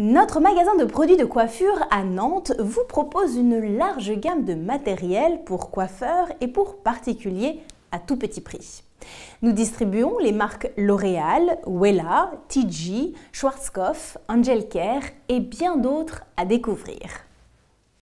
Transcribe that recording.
Notre magasin de produits de coiffure à Nantes vous propose une large gamme de matériel pour coiffeurs et pour particuliers à tout petit prix. Nous distribuons les marques L'Oréal, Wella, TG, Schwarzkopf, Angel Care et bien d'autres à découvrir.